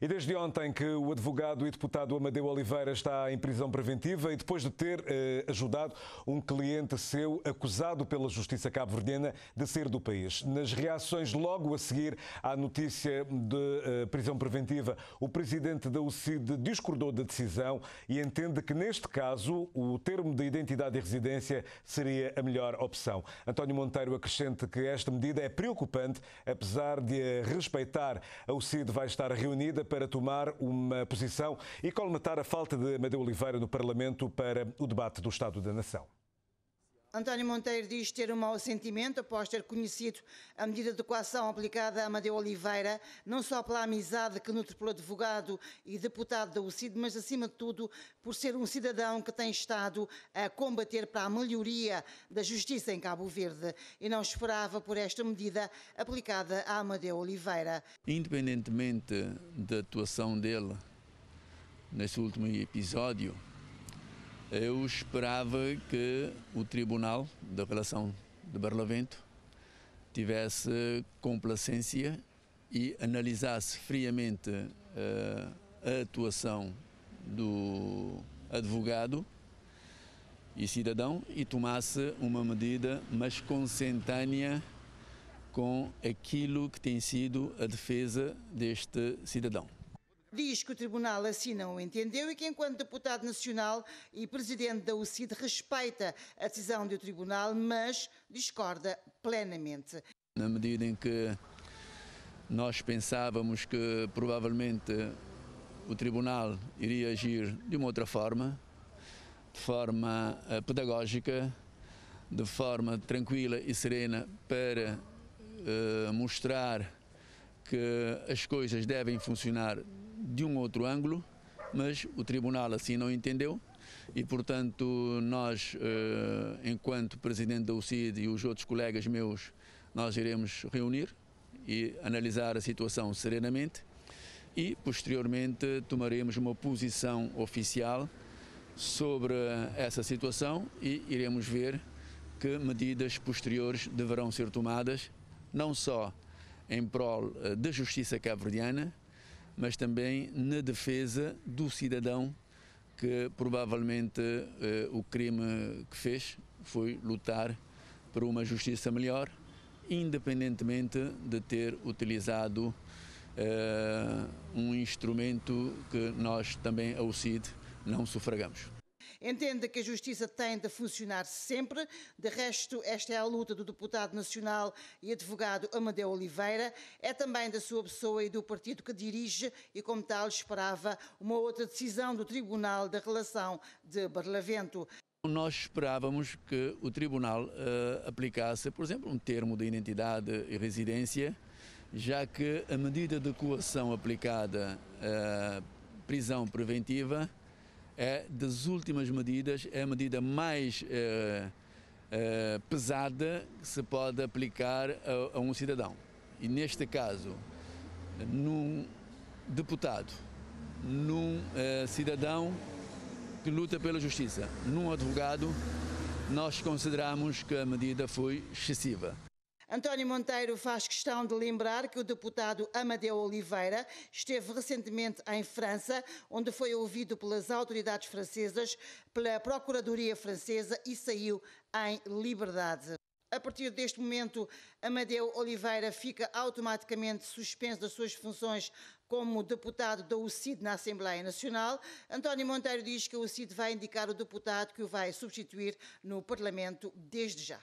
E desde ontem que o advogado e deputado Amadeu Oliveira está em prisão preventiva e depois de ter eh, ajudado um cliente seu acusado pela justiça cabo-verdiana de sair do país. Nas reações logo a seguir à notícia de eh, prisão preventiva, o presidente da UCID discordou da decisão e entende que neste caso o termo de identidade e residência seria a melhor opção. António Monteiro acrescenta que esta medida é preocupante, apesar de a respeitar. A UCID vai estar reunida para tomar uma posição e colmatar a falta de Amadeu Oliveira no Parlamento para o debate do Estado da Nação. António Monteiro diz ter um mau sentimento após ter conhecido a medida de coação aplicada a Amadeu Oliveira, não só pela amizade que nutre pelo advogado e deputado da UCID, mas acima de tudo por ser um cidadão que tem estado a combater para a melhoria da justiça em Cabo Verde e não esperava por esta medida aplicada a Amadeu Oliveira. Independentemente da atuação dele neste último episódio, eu esperava que o Tribunal da Relação de Barlavento tivesse complacência e analisasse friamente eh, a atuação do advogado e cidadão e tomasse uma medida mais consentânea com aquilo que tem sido a defesa deste cidadão diz que o Tribunal assim não o entendeu e que, enquanto deputado nacional e presidente da UCID, respeita a decisão do Tribunal, mas discorda plenamente. Na medida em que nós pensávamos que provavelmente o Tribunal iria agir de uma outra forma, de forma eh, pedagógica, de forma tranquila e serena para eh, mostrar que as coisas devem funcionar de um outro ângulo, mas o tribunal assim não entendeu e, portanto, nós, eh, enquanto presidente da UCID e os outros colegas meus, nós iremos reunir e analisar a situação serenamente e, posteriormente, tomaremos uma posição oficial sobre essa situação e iremos ver que medidas posteriores deverão ser tomadas, não só em prol eh, da justiça cabo-verdiana, mas também na defesa do cidadão que provavelmente eh, o crime que fez foi lutar por uma justiça melhor, independentemente de ter utilizado eh, um instrumento que nós também, ao CID não sufragamos. Entende que a justiça tem de funcionar sempre. De resto, esta é a luta do deputado nacional e advogado Amadeu Oliveira. É também da sua pessoa e do partido que dirige e, como tal, esperava uma outra decisão do Tribunal da Relação de Barlavento. Nós esperávamos que o Tribunal uh, aplicasse, por exemplo, um termo de identidade e residência, já que a medida de coação aplicada, uh, prisão preventiva, é das últimas medidas, é a medida mais é, é, pesada que se pode aplicar a, a um cidadão. E neste caso, num deputado, num eh, cidadão que luta pela justiça, num advogado, nós consideramos que a medida foi excessiva. António Monteiro faz questão de lembrar que o deputado Amadeu Oliveira esteve recentemente em França, onde foi ouvido pelas autoridades francesas, pela Procuradoria Francesa e saiu em liberdade. A partir deste momento, Amadeu Oliveira fica automaticamente suspenso das suas funções como deputado da UCID na Assembleia Nacional. António Monteiro diz que a UCID vai indicar o deputado que o vai substituir no Parlamento desde já.